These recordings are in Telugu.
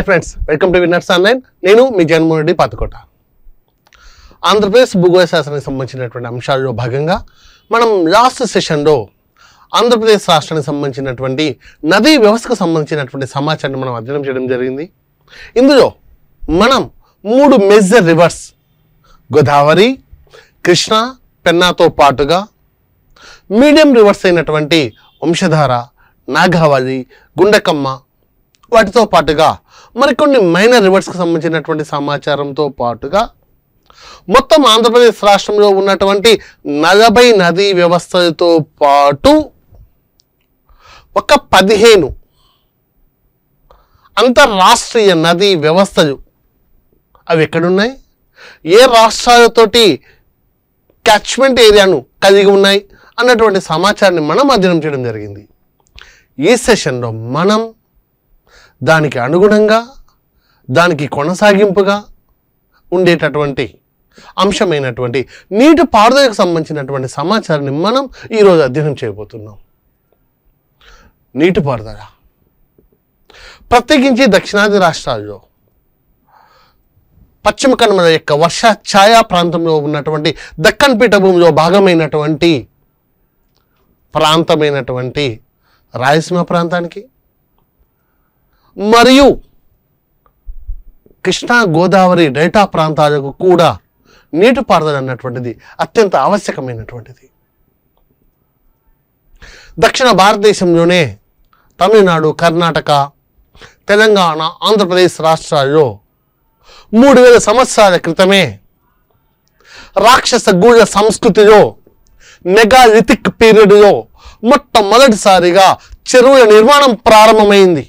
hi friends welcome to winners online నేను మీ జగన్మోహన్ రెడ్డి పాతకోట ఆంధ్రప్రదేశ్ భూగోళ శాస్త్రానికి సంబంధించినటువంటి అంశాల్లో భాగంగా మనం లాస్ట్ సెషన్లో ఆంధ్రప్రదేశ్ రాష్ట్రానికి సంబంధించినటువంటి నదీ వ్యవస్థకు సంబంధించినటువంటి సమాచారాన్ని మనం అధ్యయనం చేయడం జరిగింది ఇందులో మనం మూడు మేజర్ రివర్స్ గోదావరి కృష్ణ పెన్నాతో పాటుగా మీడియం రివర్స్ అయినటువంటి వంశధార నాగావళి గుండకమ్మ వాటితో పాటుగా మరికొన్ని మైనర్ రివర్స్కి సంబంధించినటువంటి సమాచారంతో పాటుగా మొత్తం ఆంధ్రప్రదేశ్ రాష్ట్రంలో ఉన్నటువంటి నలభై నదీ వ్యవస్థలతో పాటు ఒక పదిహేను అంతర్రాష్ట్రీయ నదీ వ్యవస్థలు అవి ఎక్కడున్నాయి ఏ రాష్ట్రాలతోటి క్యాచ్మెంట్ ఏరియాను కలిగి ఉన్నాయి అన్నటువంటి సమాచారాన్ని మనం అధ్యయనం చేయడం జరిగింది ఈ సెషన్లో మనం దానికి అనుగుణంగా దానికి కొనసాగింపుగా ఉండేటటువంటి అంశమైనటువంటి నీటి పారుదలకు సంబంధించినటువంటి సమాచారాన్ని మనం ఈరోజు అధ్యయనం చేయబోతున్నాం నీటిపారుదల ప్రత్యేకించి దక్షిణాది రాష్ట్రాల్లో పశ్చిమ కనుమల యొక్క వర్ష ఛాయా ప్రాంతంలో ఉన్నటువంటి దక్కన్ పీఠభూమిలో భాగమైనటువంటి ప్రాంతమైనటువంటి రాయలసీమ ప్రాంతానికి మరియు కృష్ణా గోదావరి డెల్టా ప్రాంతాలకు కూడా నీటిపారుదల అన్నటువంటిది అత్యంత ఆవశ్యకమైనటువంటిది దక్షిణ భారతదేశంలోనే తమిళనాడు కర్ణాటక తెలంగాణ ఆంధ్రప్రదేశ్ రాష్ట్రాల్లో మూడు వేల సంవత్సరాల క్రితమే రాక్షస గూఢ సంస్కృతిలో నెగాలిథిక్ పీరియడ్లో మొట్టమొదటిసారిగా చెరువుల నిర్మాణం ప్రారంభమైంది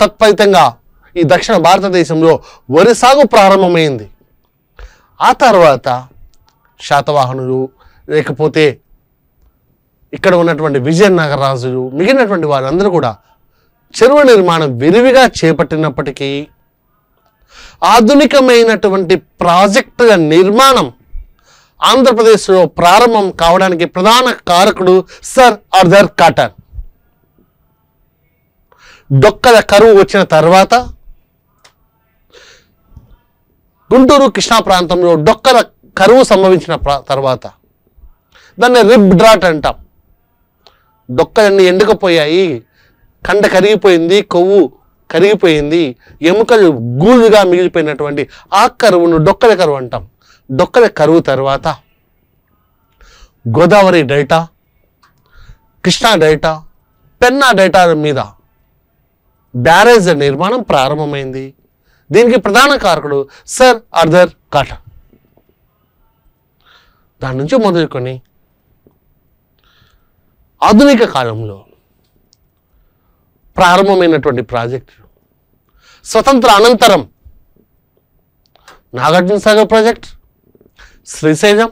తత్ఫలితంగా ఈ దక్షిణ భారతదేశంలో వరి సాగు ప్రారంభమైంది ఆ తర్వాత శాతవాహనులు లేకపోతే ఇక్కడ ఉన్నటువంటి విజయనగర రాజులు మిగిలినటువంటి వారందరూ కూడా చెరువు నిర్మాణం విరివిగా చేపట్టినప్పటికీ ఆధునికమైనటువంటి ప్రాజెక్టుల నిర్మాణం ఆంధ్రప్రదేశ్లో ప్రారంభం కావడానికి ప్రధాన కారకుడు సర్ అర్ధర్ కాటన్ దొక్కల కరువు వచ్చిన తర్వాత గుంటూరు కృష్ణా ప్రాంతంలో డొక్కల కరువు సంభవించిన తర్వాత దాన్ని రిబ్ డ్రాట్ అంటాం డొక్కలన్నీ ఎండకపోయాయి కండ కరిగిపోయింది కొవ్వు కరిగిపోయింది ఎముకలు గూలుగా మిగిలిపోయినటువంటి ఆ కరువును డొక్కల కరువు అంటాం డొక్కల కరువు తర్వాత Godavari delta Krishna delta Penna delta మీద బ్యారేజ్ నిర్మాణం ప్రారంభమైంది దీనికి ప్రధాన కారకుడు సర్ అర్ధర్ కాట దాని నుంచి మొదలుకొని ఆధునిక కాలంలో ప్రారంభమైనటువంటి ప్రాజెక్టు స్వతంత్ర అనంతరం నాగార్జున సాగర్ ప్రాజెక్ట్ శ్రీశైలం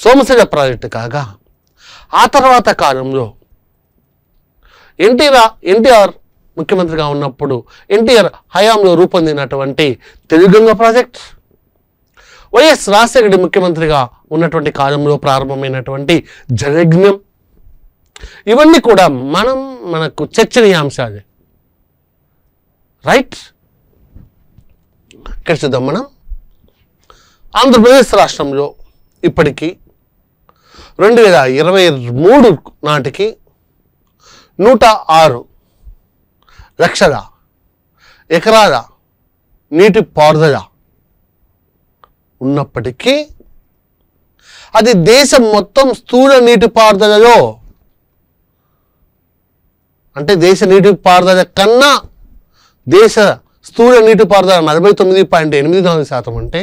సోమశైల ప్రాజెక్టు కాగా ఆ తర్వాత కాలంలో ఎన్టీఆర్ ఎన్టీఆర్ ముఖ్యమంత్రిగా ఉన్నప్పుడు ఎన్టీఆర్ హయాంలో రూపొందినటువంటి తెలుగంగ ప్రాజెక్ట్ వైఎస్ రాజశేఖర ముఖ్యమంత్రిగా ఉన్నటువంటి కాలంలో ప్రారంభమైనటువంటి జనజ్ఞం ఇవన్నీ కూడా మనం మనకు చర్చనీయాంశాలే రైట్ ఇక్కడ చూద్దాం మనం ఆంధ్రప్రదేశ్ రాష్ట్రంలో ఇప్పటికీ రెండు వేల ఇరవై మూడు నాటికి నూట ఆరు లక్షల ఎకరాల నీటి పారుదల ఉన్నప్పటికీ అది దేశం మొత్తం స్థూల నీటిపారుదలలో అంటే దేశ నీటిపారుదల కన్నా దేశ స్థూల నీటిపారుదల నలభై తొమ్మిది పాయింట్ ఎనిమిది నాలుగు శాతం అంటే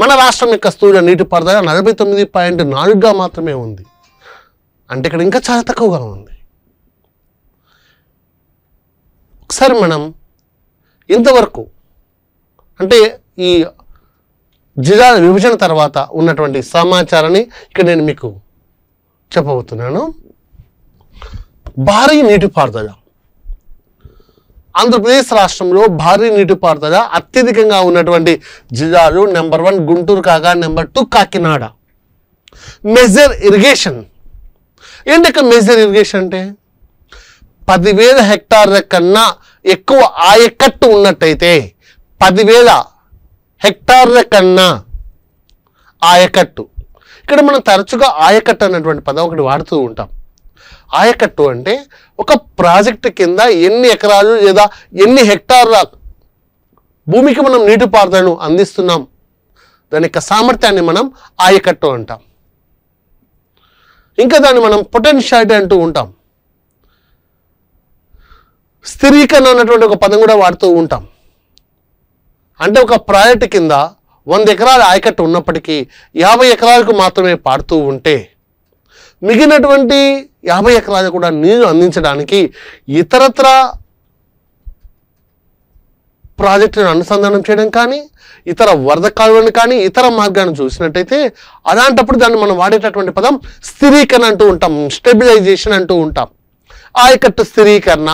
మన రాష్ట్రం యొక్క స్థూల నీటిపారుదల నలభై తొమ్మిది పాయింట్ నాలుగుగా మాత్రమే ఉంది అంటే ఇక్కడ ఇంకా చాలా తక్కువగా ఉంది ఒకసారి మనం ఇంతవరకు అంటే ఈ జిల్లాల విభజన తర్వాత ఉన్నటువంటి సమాచారాన్ని ఇక్కడ నేను మీకు చెప్పబోతున్నాను భారీ నీటిపారుదల ఆంధ్రప్రదేశ్ రాష్ట్రంలో భారీ నీటిపారుదల అత్యధికంగా ఉన్నటువంటి జిల్లాలు నెంబర్ వన్ గుంటూరు కాగా number two Kakinada major irrigation ఏంటక్క మెజర్ ఇరిగేషన్ అంటే పదివేల హెక్టార్ల కన్నా ఎక్కువ ఆయకట్టు ఉన్నట్టయితే పదివేల హెక్టార్ల కన్నా ఆయకట్టు ఇక్కడ మనం తరచుగా ఆయకట్టు అనేటువంటి పదం ఒకటి వాడుతూ ఉంటాం ఆయకట్టు అంటే ఒక ప్రాజెక్టు కింద ఎన్ని ఎకరాలు లేదా ఎన్ని హెక్టార్ల భూమికి మనం నీటిపారుదలను అందిస్తున్నాం దాని యొక్క సామర్థ్యాన్ని మనం ఆయకట్టు అంటాం ఇంకా దాన్ని మనం పొటెన్షియాలిటీ అంటూ ఉంటాం స్థిరీకరణ అన్నటువంటి ఒక పదం కూడా వాడుతూ ఉంటాం అంటే ఒక ప్రాజెక్ట్ కింద వంద ఎకరాల ఆయకట్టు ఉన్నప్పటికీ యాభై ఎకరాలకు మాత్రమే పాడుతూ ఉంటే మిగిలినటువంటి యాభై ఎకరాలు కూడా నీరు అందించడానికి ఇతరత్ర ప్రాజెక్టును అనుసంధానం చేయడం కానీ ఇతర వరద కాలువలను కానీ ఇతర మార్గాన్ని చూసినట్టయితే అలాంటప్పుడు దాన్ని మనం వాడేటటువంటి పదం స్థిరీకరణ అంటూ ఉంటాం స్టెబిలైజేషన్ అంటూ ఉంటాం ఆయకట్టు స్థిరీకరణ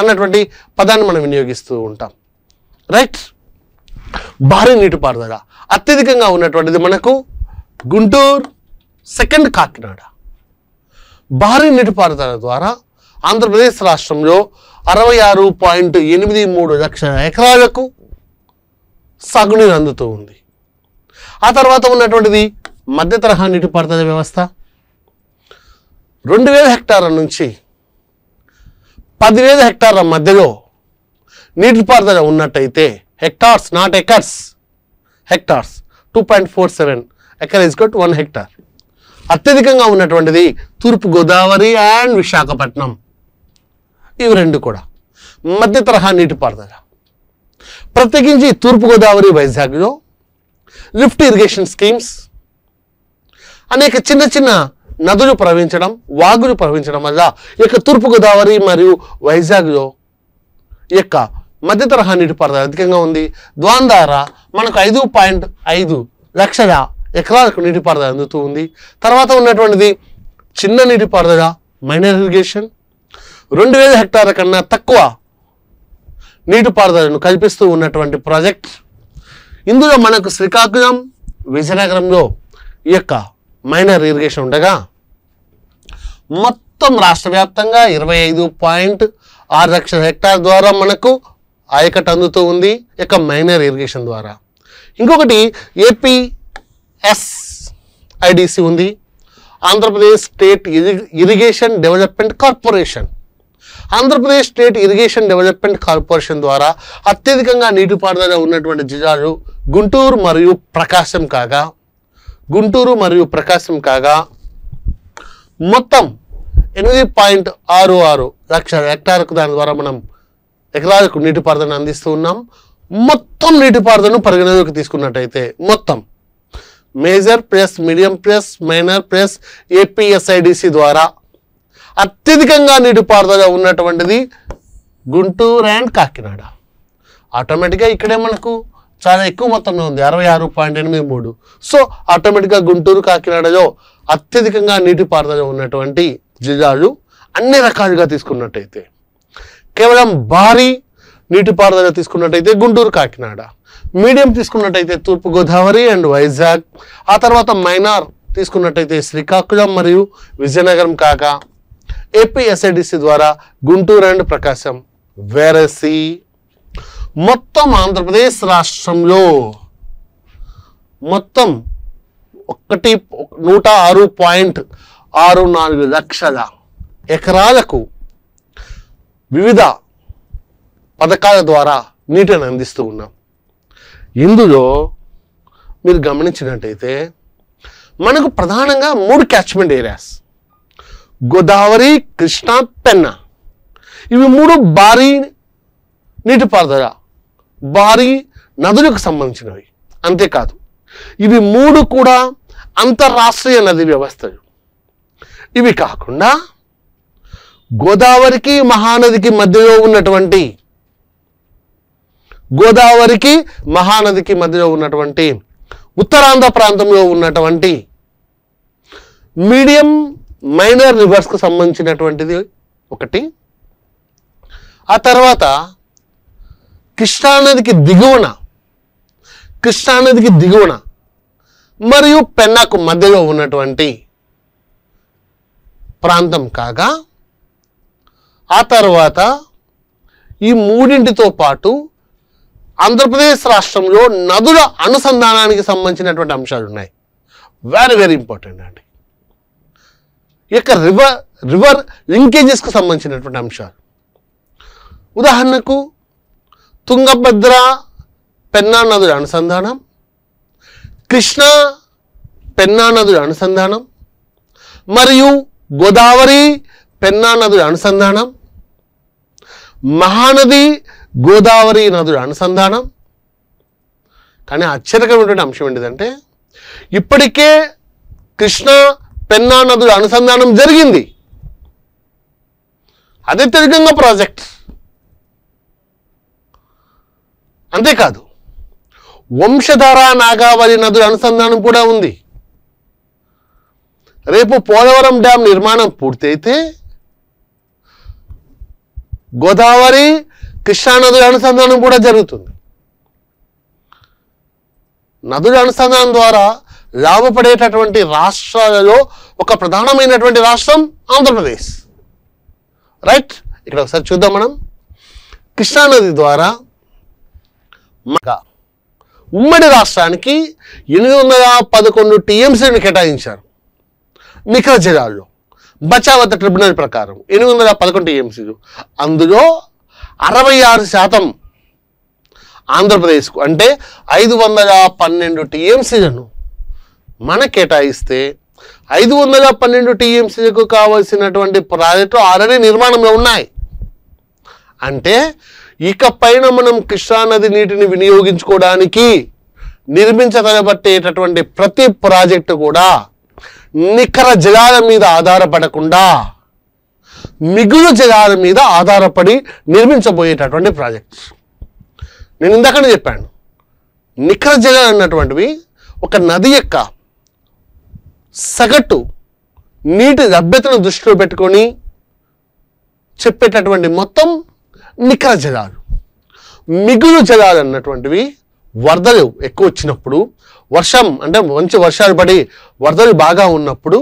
అన్నటువంటి పదాన్ని మనం వినియోగిస్తూ ఉంటాం రైట్ భారీ నీటిపారుదల అత్యధికంగా ఉన్నటువంటిది మనకు గుంటూరు సెకండ్ కాకినాడ భారీ నీటిపారుదల ద్వారా ఆంధ్రప్రదేశ్ రాష్ట్రంలో అరవై ఆరు పాయింట్ ఎనిమిది మూడు లక్షల ఎకరాలకు సాగునీరు అందుతూ ఉంది ఆ తర్వాత ఉన్నటువంటిది మధ్య తరహా నీటిపారుదల వ్యవస్థ రెండు వేల హెక్టార్ల నుంచి పదివేల హెక్టార్ల మధ్యలో నీటిపారుదల ఉన్నట్టయితే hectares not acres hectares two point four seven acre is got one hectare అత్యధికంగా ఉన్నటువంటిది తూర్పు గోదావరి అండ్ విశాఖపట్నం ఇవి రెండు కూడా మధ్య తరహా నీటిపారుదల ప్రత్యేకించి తూర్పుగోదావరి వైజాగ్లో లిఫ్ట్ ఇరిగేషన్ స్కీమ్స్ అనేక చిన్న చిన్న నదులు ప్రవహించడం వాగులు ప్రవహించడం వల్ల తూర్పు గోదావరి మరియు వైజాగ్లో యొక్క మధ్య తరహా నీటిపారుదల అధికంగా ఉంది ద్వాన్ ద్వారా మనకు ఐదు పాయింట్ ఐదు లక్షల ఎకరాలకు నీటిపారుదల అందుతూ ఉంది తర్వాత ఉన్నటువంటిది చిన్న నీటిపారుదల మైనర్ ఇరిగేషన్ రెండు వేల హెక్టార్ల కన్నా తక్కువ నీటిపారుదలను కల్పిస్తూ ఉన్నటువంటి ప్రాజెక్ట్ ఇందులో మనకు శ్రీకాకుళం విజయనగరంలో ఈ యొక్క మైనర్ ఇరిగేషన్ ఉండగా మొత్తం రాష్ట్ర వ్యాప్తంగా ఇరవై ఐదు పాయింట్ ఆరు లక్షల హెక్టార్ ద్వారా మనకు ఆయకట్ అందుతూ ఉంది ఇక మైనర్ ఇరిగేషన్ ద్వారా ఇంకొకటి ఏపీఎస్ ఐడిసి ఉంది Andhra Pradesh state irrigation development corporation Andhra Pradesh state irrigation development corporation ద్వారా అత్యధికంగా నీటిపారుదల ఉన్నటువంటి జిల్లాలు గుంటూరు మరియు ప్రకాశం కాగా గుంటూరు మరియు ప్రకాశం కాగా మొత్తం ఎనిమిది పాయింట్ ఆరు ఆరు లక్ష హెక్టార్కు దాని ద్వారా మనం ఎకరాలకు నీటిపారుదలను అందిస్తూ ఉన్నాం మొత్తం నీటిపారుదలను పరిగణలోకి తీసుకున్నట్టయితే మొత్తం major plus medium plus minor plus APSIDC ద్వారా అత్యధికంగా నీటిపారుదల ఉన్నటువంటిది గుంటూరు అండ్ కాకినాడ ఆటోమేటిక్గా ఇక్కడే మనకు చాలా ఎక్కువ మొత్తంలో ఉంది అరవై ఆరు పాయింట్ ఎనిమిది మూడు సో ఆటోమేటిక్గా గుంటూరు కాకినాడలో అత్యధికంగా నీటిపారుదల ఉన్నటువంటి జిల్లాలు అన్ని రకాలుగా తీసుకున్నట్టయితే కేవలం భారీ నీటిపారుదల తీసుకున్నట్టయితే గుంటూరు కాకినాడ మీడియం తీసుకున్నట్టయితే తూర్పుగోదావరి అండ్ వైజాగ్ ఆ తర్వాత మైనార్ తీసుకున్నట్టయితే శ్రీకాకుళం మరియు విజయనగరం కాక ఏపీఎస్ఐడిసి ద్వారా గుంటూరు అండ్ ప్రకాశం వేరసి మొత్తం ఆంధ్రప్రదేశ్ రాష్ట్రంలో మొత్తం ఒకటి నూట ఆరు పాయింట్ ఆరు నాలుగు లక్షల ఎకరాలకు వివిధ పథకాల ద్వారా నీటిని అందిస్తూ ఉన్నాం ఇందులో మీరు గమనించినట్టయితే మనకు ప్రధానంగా మూడు క్యాచ్మెంట్ ఏరియాస్ గోదావరి కృష్ణా పెన్న ఇవి మూడు భారీ నీటిపారుదల భారీ నదులకు సంబంధించినవి అంతేకాదు ఇవి మూడు కూడా అంతర్రాష్ట్రీయ నది వ్యవస్థలు ఇవి కాకుండా గోదావరికి మహానదికి మధ్యలో ఉన్నటువంటి గోదావరికి మహానదికి మధ్యలో ఉన్నటువంటి ఉత్తరాంధ్ర ప్రాంతంలో ఉన్నటువంటి మీడియం మైనర్ రివర్స్కు సంబంధించినటువంటిది ఒకటి ఆ తర్వాత కృష్ణానదికి దిగువన కృష్ణానదికి దిగువన మరియు పెన్నాకు మధ్యలో ఉన్నటువంటి ప్రాంతం కాగా ఆ తర్వాత ఈ మూడింటితో పాటు ఆంధ్రప్రదేశ్ రాష్ట్రంలో నదుల అనుసంధానానికి సంబంధించినటువంటి అంశాలు ఉన్నాయి వెరీ వెరీ ఇంపార్టెంట్ అండి ఇక రివర్ రివర్ లింకేజెస్కు సంబంధించినటువంటి అంశాలు ఉదాహరణకు తుంగభద్ర పెన్నా నదుల అనుసంధానం కృష్ణ పెన్నా అనుసంధానం మరియు గోదావరి పెన్నా అనుసంధానం మహానది గోదావరి నదుల అనుసంధానం కానీ ఆశ్చర్యకరమైనటువంటి అంశం ఏంటిదంటే ఇప్పటికే కృష్ణ పెన్నా అనుసంధానం జరిగింది అదే తెలుగంగా ప్రాజెక్ట్ అంతేకాదు వంశధార నాగావళి నదుల అనుసంధానం కూడా ఉంది రేపు పోలవరం డ్యాం నిర్మాణం పూర్తయితే గోదావరి కృష్ణా నదుల అనుసంధానం కూడా జరుగుతుంది నదుల అనుసంధానం ద్వారా లాభపడేటటువంటి రాష్ట్రాలలో ఒక ప్రధానమైనటువంటి రాష్ట్రం ఆంధ్రప్రదేశ్ రైట్ ఇక్కడ ఒకసారి చూద్దాం మనం కృష్ణానది ద్వారా ఉమ్మడి రాష్ట్రానికి ఎనిమిది వందల పదకొండు టీఎంసీని కేటాయించారు నిఖా జిల్లాల్లో బచావత ట్రిబ్యునల్ ప్రకారం ఎనిమిది వందల పదకొండు టీఎంసీలు అందులో అరవై ఆరు శాతం ఆంధ్రప్రదేశ్కు అంటే ఐదు వందల పన్నెండు టీఎంసీలను మన కేటాయిస్తే ఐదు వందల పన్నెండు టీఎంసీలకు కావాల్సినటువంటి ప్రాజెక్టు ఆల్రెడీ నిర్మాణంలో ఉన్నాయి అంటే ఇక పైన మనం కృష్ణానది నీటిని వినియోగించుకోవడానికి నిర్మించగలబట్టేటటువంటి ప్రతి ప్రాజెక్టు కూడా నికర జలాల మీద ఆధారపడకుండా మిగులు జలాల మీద ఆధారపడి నిర్మించబోయేటటువంటి ప్రాజెక్ట్స్ నేను ఇందాకనే చెప్పాను నికర జలాలు అన్నటువంటివి ఒక నది యొక్క సగటు నీటి లభ్యతను దృష్టిలో పెట్టుకొని చెప్పేటటువంటి మొత్తం నికర జలాలు మిగులు జలాలు అన్నటువంటివి వరదలు ఎక్కువ వచ్చినప్పుడు వర్షం అంటే మంచి వర్షాలు పడి వరదలు బాగా ఉన్నప్పుడు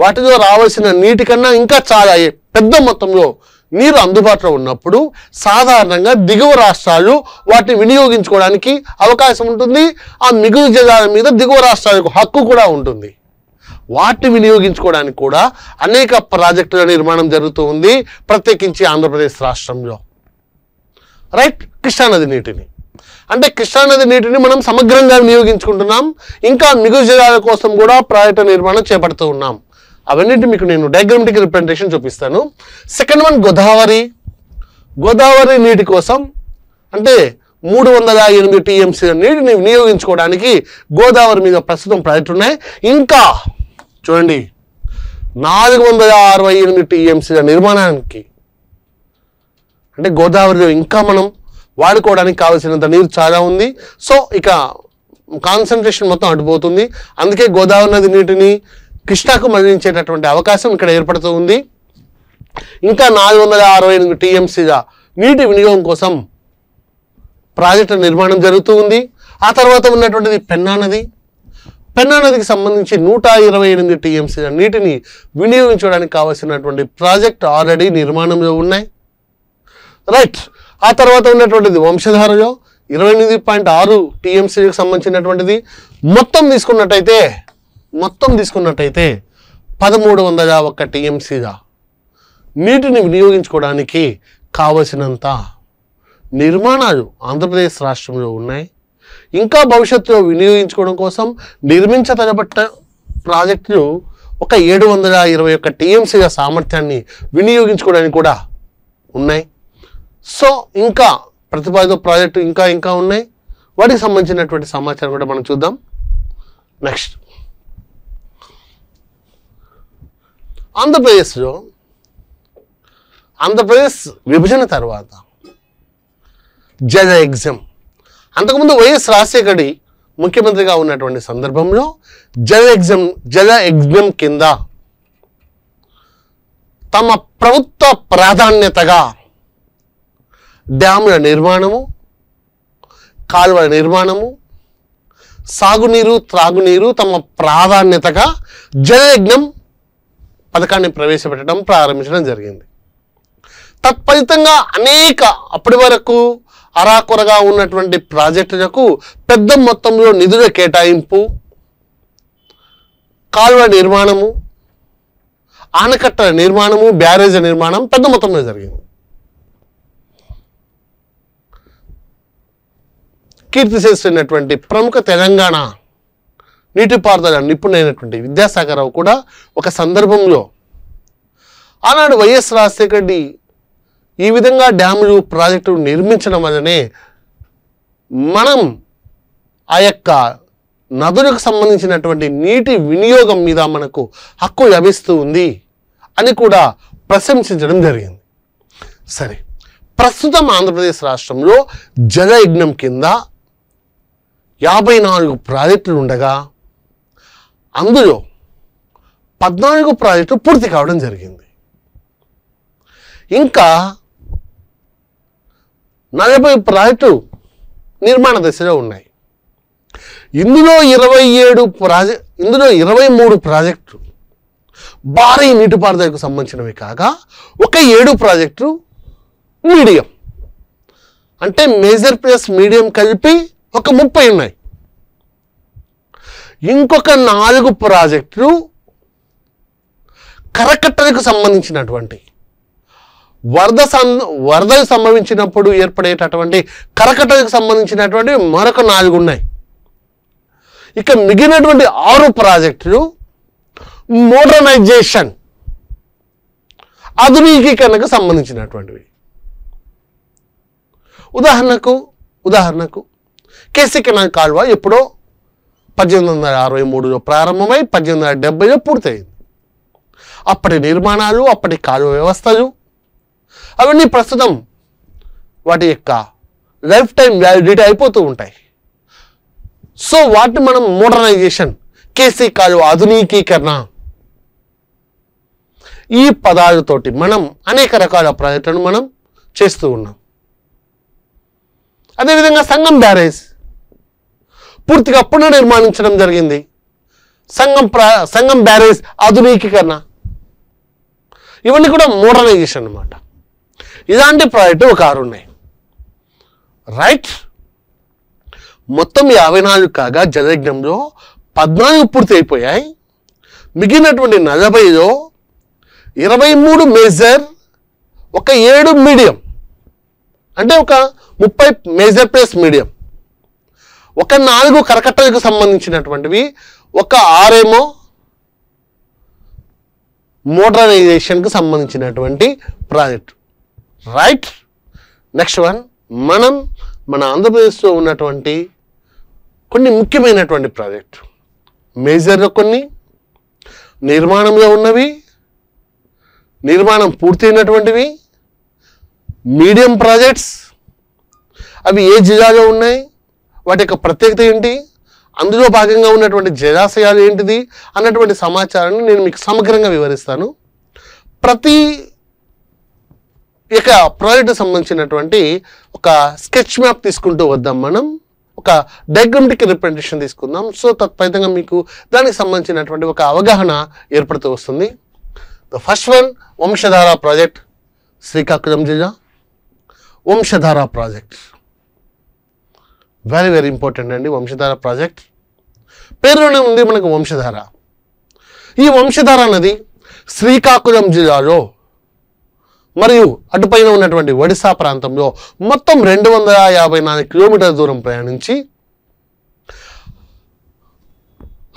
వాటిలో రావాల్సిన నీటి కన్నా ఇంకా చాలా పెద్ద మొత్తంలో నీరు అందుబాటులో ఉన్నప్పుడు సాధారణంగా దిగువ రాష్ట్రాలు వాటిని వినియోగించుకోవడానికి అవకాశం ఉంటుంది ఆ మిగులు జలాల మీద దిగువ రాష్ట్రాలకు హక్కు కూడా ఉంటుంది వాటిని వినియోగించుకోవడానికి కూడా అనేక ప్రాజెక్టుల నిర్మాణం జరుగుతూ ఉంది ప్రత్యేకించి ఆంధ్రప్రదేశ్ రాష్ట్రంలో రైట్ కృష్ణానది నీటిని అంటే కృష్ణానది నీటిని మనం సమగ్రంగా వినియోగించుకుంటున్నాం ఇంకా మిగులు జిల్లాల కోసం కూడా ప్రాజెక్టు నిర్మాణం చేపడుతూ ఉన్నాం అవన్నీ మీకు నేను డయాగ్రామటిక్ రిప్రజెంటేషన్ చూపిస్తాను సెకండ్ వన్ గోదావరి గోదావరి నీటి కోసం అంటే మూడు వందల ఎనిమిది టీఎంసీ నీటిని వినియోగించుకోవడానికి గోదావరి మీద ప్రస్తుతం ప్రాజెక్టు ఉన్నాయి ఇంకా చూడండి నాలుగు వందల అరవై ఎనిమిది టీఎంసీల నిర్మాణానికి అంటే గోదావరిలో ఇంకా మనం వాడుకోవడానికి కావాల్సినంత నీరు చాలా ఉంది సో ఇక కాన్సన్ట్రేషన్ మొత్తం అడ్డుపోతుంది అందుకే గోదావరి నది నీటిని కృష్ణాకు మరణించేటటువంటి అవకాశం ఇక్కడ ఏర్పడుతూ ఉంది ఇంకా నాలుగు వందల అరవై ఎనిమిది టీఎంసీగా నీటి వినియోగం కోసం ప్రాజెక్టు నిర్మాణం జరుగుతూ ఉంది ఆ తర్వాత ఉన్నటువంటిది పెన్నా నది పెన్నా నదికి సంబంధించి నూట ఇరవై ఎనిమిది టీఎంసీ నీటిని వినియోగించడానికి కావాల్సినటువంటి ప్రాజెక్ట్ ఆల్రెడీ నిర్మాణంలో ఉన్నాయి రైట్ ఆ తర్వాత ఉన్నటువంటిది వంశధారలో ఇరవై ఎనిమిది పాయింట్ ఆరు టీఎంసీకి సంబంధించినటువంటిది మొత్తం తీసుకున్నట్టయితే మొత్తం తీసుకున్నట్టయితే పదమూడు వందల ఒక్క టీఎంసీగా నీటిని వినియోగించుకోవడానికి కావలసినంత నిర్మాణాలు ఆంధ్రప్రదేశ్ రాష్ట్రంలో ఉన్నాయి ఇంకా భవిష్యత్తులో వినియోగించుకోవడం కోసం నిర్మించదలబట్ట ప్రాజెక్టులు ఒక ఏడు వందల ఇరవై ఒక్క టీఎంసీల సామర్థ్యాన్ని వినియోగించుకోవడానికి కూడా ఉన్నాయి సో ఇంకా ప్రతిపాదిత ప్రాజెక్టు ఇంకా ఇంకా ఉన్నాయి వాటికి సంబంధించినటువంటి సమాచారం కూడా మనం చూద్దాం నెక్స్ట్ ఆంధ్రప్రదేశ్లో ఆంధ్రప్రదేశ్ విభజన తర్వాత జల ఎగ్జామ్ అంతకుముందు వైఎస్ రాజశేఖరి ముఖ్యమంత్రిగా ఉన్నటువంటి సందర్భంలో జల ఎగ్జామ్ జల ఎగ్జామ్ కింద తమ ప్రభుత్వ ప్రాధాన్యతగా డ్యాముల నిర్మాణము కాలువల నిర్మాణము సాగునీరు త్రాగునీరు తమ ప్రాధాన్యతగా జలయజ్ఞం పథకాన్ని ప్రవేశపెట్టడం ప్రారంభించడం జరిగింది తత్ఫలితంగా అనేక అప్పటి వరకు అరాకొరగా ఉన్నటువంటి ప్రాజెక్టులకు పెద్ద మొత్తంలో నిధుల కేటాయింపు కాలువ నిర్మాణము ఆనకట్ట నిర్మాణము బ్యారేజ్ నిర్మాణం పెద్ద మొత్తంలో జరిగింది కీర్తి చేస్తున్నటువంటి ప్రముఖ తెలంగాణ నీటిపారుదల నిపుణులైనటువంటి రావు కూడా ఒక సందర్భంలో ఆనాడు వైఎస్ రాజశేఖర్ రెడ్డి ఈ విధంగా డ్యాములు ప్రాజెక్టులు నిర్మించడం వల్లనే మనం ఆ యొక్క నదులకు సంబంధించినటువంటి నీటి వినియోగం మీద మనకు హక్కు లభిస్తూ ఉంది అని కూడా ప్రశంసించడం జరిగింది సరే ప్రస్తుతం ఆంధ్రప్రదేశ్ రాష్ట్రంలో జలయజ్ఞం కింద యాభై నాలుగు ప్రాజెక్టులు ఉండగా అందులో పద్నాలుగు ప్రాజెక్టులు పూర్తి కావడం జరిగింది ఇంకా నలభై ప్రాజెక్టు నిర్మాణ దశలో ఉన్నాయి ఇందులో ఇరవై ఏడు ప్రాజెక్ట్ ఇందులో ఇరవై మూడు ప్రాజెక్టు భారీ నీటిపారుదలకు సంబంధించినవి కాగా ఒక ఏడు ప్రాజెక్టు మీడియం అంటే మేజర్ ప్లస్ మీడియం కలిపి ఒక ముప్పై ఉన్నాయి ఇంకొక నాలుగు ప్రాజెక్టులు కరకట్టలకు సంబంధించినటువంటి వరద వరదలు సంభవించినప్పుడు ఏర్పడేటటువంటి కరకటకు సంబంధించినటువంటి మరొక నాలుగు ఉన్నాయి ఇక మిగిలినటువంటి ఆరు ప్రాజెక్టులు మోడర్నైజేషన్ ఆధునికీకరణకు సంబంధించినటువంటివి ఉదాహరణకు ఉదాహరణకు కేసీ కెనాల్ కాల్వ ఎప్పుడో పద్దెనిమిది వందల అరవై మూడులో ప్రారంభమై పద్దెనిమిది వందల డెబ్బైలో పూర్తయింది అప్పటి నిర్మాణాలు అప్పటి కాలువ వ్యవస్థలు అవన్నీ ప్రస్తుతం వాటి యొక్క లైఫ్ టైం వ్యాలిడిటీ అయిపోతూ ఉంటాయి సో వాటిని మనం మోడర్నైజేషన్ కేసీ కాలు ఆధునికీకరణ ఈ పదాలతోటి మనం అనేక రకాల ప్రయత్నం మనం చేస్తూ ఉన్నాం అదేవిధంగా సంఘం బ్యారేజ్ పూర్తిగా పునర్నిర్మాణించడం జరిగింది సంఘం ప్ర సంఘం బ్యారేజ్ ఆధునికీకరణ ఇవన్నీ కూడా మోడర్నైజేషన్ అనమాట ఇలాంటి ప్రాజెక్టు ఒక ఆరు ఉన్నాయి రైట్ మొత్తం యాభై నాలుగు కాగా జలయజ్ఞంలో పద్నాలుగు పూర్తి అయిపోయాయి మిగిలినటువంటి నలభైలో ఇరవై మూడు మేజర్ ఒక ఏడు మీడియం అంటే ఒక ముప్పై మేజర్ ప్లస్ మీడియం ఒక నాలుగు కరకట్టలకు సంబంధించినటువంటివి ఒక ఆరేమో మోడర్నైజేషన్కి సంబంధించినటువంటి ప్రాజెక్టు రైట్ నెక్స్ట్ వన్ మనం మన ఆంధ్రప్రదేశ్లో ఉన్నటువంటి కొన్ని ముఖ్యమైనటువంటి ప్రాజెక్ట్ మేజర్లో కొన్ని నిర్మాణంలో ఉన్నవి నిర్మాణం పూర్తయినటువంటివి మీడియం ప్రాజెక్ట్స్ అవి ఏ జిల్లాలో ఉన్నాయి వాటి యొక్క ప్రత్యేకత ఏంటి అందులో భాగంగా ఉన్నటువంటి జలాశయాలు ఏంటిది అన్నటువంటి సమాచారాన్ని నేను మీకు సమగ్రంగా వివరిస్తాను ప్రతి ఇక ప్రాజెక్ట్ సంబంధించినటువంటి ఒక స్కెచ్ మ్యాప్ తీసుకుంటూ వద్దాం మనం ఒక డయాగ్రమటిక్ రిప్రజెంటేషన్ తీసుకుందాం సో తత్ఫలితంగా మీకు దానికి సంబంధించినటువంటి ఒక అవగాహన ఏర్పడుతూ వస్తుంది the first one Vamsadhara project Srikakulam జిల్లా Vamsadhara project very very important అండి వంశధార ప్రాజెక్ట్ పేరులోనే ఉంది మనకు వంశధార ఈ వంశధార అన్నది శ్రీకాకుళం జిల్లాలో మరియు అటుపైన ఉన్నటువంటి ఒడిశా ప్రాంతంలో మొత్తం రెండు వందల యాభై నాలుగు కిలోమీటర్ల దూరం ప్రయాణించి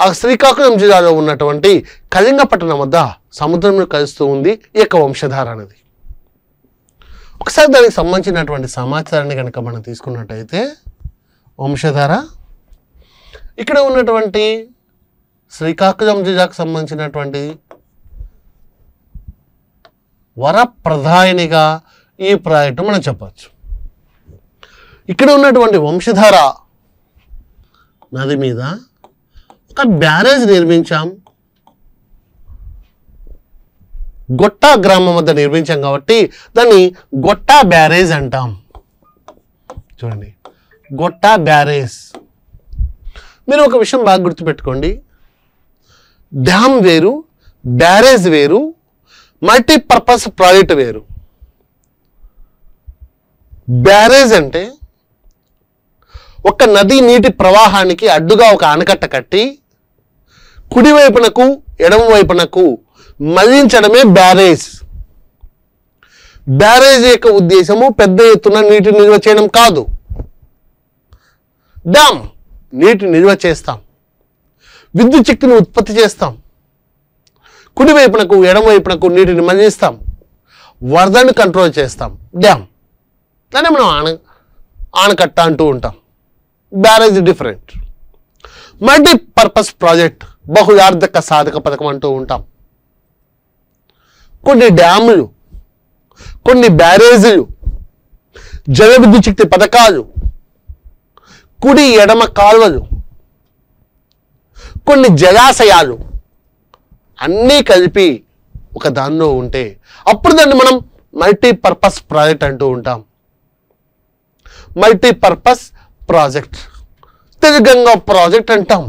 ఆ శ్రీకాకుళం జిల్లాలో ఉన్నటువంటి కళింగపట్టణం వద్ద సముద్రంలో కలుస్తూ ఉంది ఈ యొక్క వంశధార అనేది ఒకసారి దానికి సంబంధించినటువంటి సమాచారాన్ని కనుక మనం తీసుకున్నట్టయితే వంశధార ఇక్కడ ఉన్నటువంటి శ్రీకాకుళం జిల్లాకు సంబంధించినటువంటి వరప్రధాయినిగా ఈ ప్రాజెక్టు మనం చెప్పచ్చు ఇక్కడ ఉన్నటువంటి వంశధార నది మీద ఒక బ్యారేజ్ నిర్మించాం గొట్టా గ్రామం వద్ద నిర్మించాం కాబట్టి దాన్ని గొట్టా బ్యారేజ్ అంటాం చూడండి గొట్టా బ్యారేజ్ మీరు ఒక విషయం బాగా గుర్తుపెట్టుకోండి డ్యామ్ వేరు బ్యారేజ్ వేరు మల్టీపర్పస్ ప్రాజెక్ట్ వేరు బ్యారేజ్ అంటే ఒక నది నీటి ప్రవాహానికి అడ్డుగా ఒక ఆనకట్ట కట్టి కుడివైపునకు ఎడమవైపునకు మళ్లించడమే బ్యారేజ్ బ్యారేజ్ యొక్క ఉద్దేశము పెద్ద ఎత్తున నీటిని నిల్వ చేయడం కాదు డ్యామ్ నీటిని నిల్వ చేస్తాం విద్యుత్ శక్తిని ఉత్పత్తి చేస్తాం కుడివైపునకు ఎడమవైపునకు నీటిని మళ్ళిస్తాం వరదను కంట్రోల్ చేస్తాం డ్యామ్ దాన్ని మనం ఆన ఆనకట్ట అంటూ ఉంటాం బ్యారేజ్ డిఫరెంట్ మల్టీపర్పస్ ప్రాజెక్ట్ బహుళార్థక సాధక పథకం అంటూ ఉంటాం కొన్ని డ్యాములు కొన్ని బ్యారేజీలు జలవిద్యుత్ శక్తి పథకాలు కుడి ఎడమ కాలువలు కొన్ని జలాశయాలు అన్నీ కలిపి ఒక దానిలో ఉంటే అప్పుడు దాన్ని మనం మల్టీపర్పస్ ప్రాజెక్ట్ అంటూ ఉంటాం మల్టీపర్పస్ ప్రాజెక్ట్ తెలుగంగా ప్రాజెక్ట్ అంటాం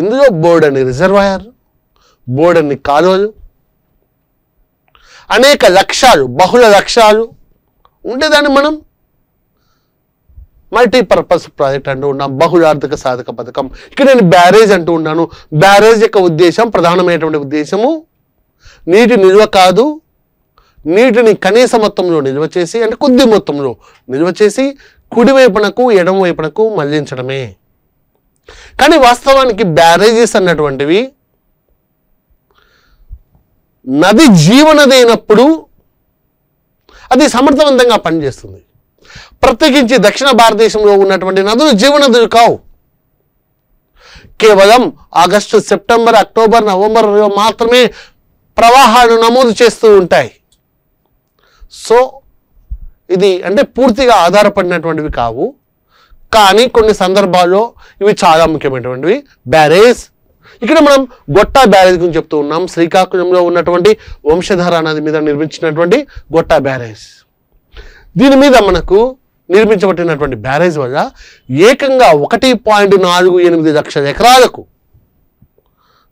ఇందులో బోర్డ్ అని రిజర్వాయర్ బోర్డని అని కాలువలు అనేక లక్ష్యాలు బహుళ లక్ష్యాలు ఉంటే దాన్ని మనం మల్టీపర్పస్ ప్రాజెక్ట్ అంటూ ఉన్నాం బహుళార్థక సాధక పథకం ఇక్కడ నేను బ్యారేజ్ అంటూ ఉన్నాను బ్యారేజ్ యొక్క ఉద్దేశం ప్రధానమైనటువంటి ఉద్దేశము నీటి నిల్వ కాదు నీటిని కనీస మొత్తంలో నిల్వ చేసి అంటే కొద్ది మొత్తంలో నిల్వ చేసి కుడివైపునకు ఎడమవైపునకు మళ్లించడమే కానీ వాస్తవానికి బ్యారేజెస్ అన్నటువంటివి నది జీవనదైనప్పుడు అది సమర్థవంతంగా పనిచేస్తుంది ప్రత్యేకించి దక్షిణ భారతదేశంలో ఉన్నటువంటి నదులు జీవనదులు కావు కేవలం ఆగస్టు సెప్టెంబర్ అక్టోబర్ నవంబర్లో మాత్రమే ప్రవాహాలు నమోదు చేస్తూ ఉంటాయి సో ఇది అంటే పూర్తిగా ఆధారపడినటువంటివి కావు కానీ కొన్ని సందర్భాల్లో ఇవి చాలా ముఖ్యమైనటువంటివి బ్యారేజ్ ఇక్కడ మనం గొట్టా బ్యారేజ్ గురించి చెప్తూ ఉన్నాం శ్రీకాకుళంలో ఉన్నటువంటి వంశధార నది మీద నిర్మించినటువంటి గొట్టా బ్యారేజ్ దీని మీద మనకు నిర్మించబడినటువంటి బ్యారేజ్ వల్ల ఏకంగా ఒకటి పాయింట్ నాలుగు ఎనిమిది లక్షల ఎకరాలకు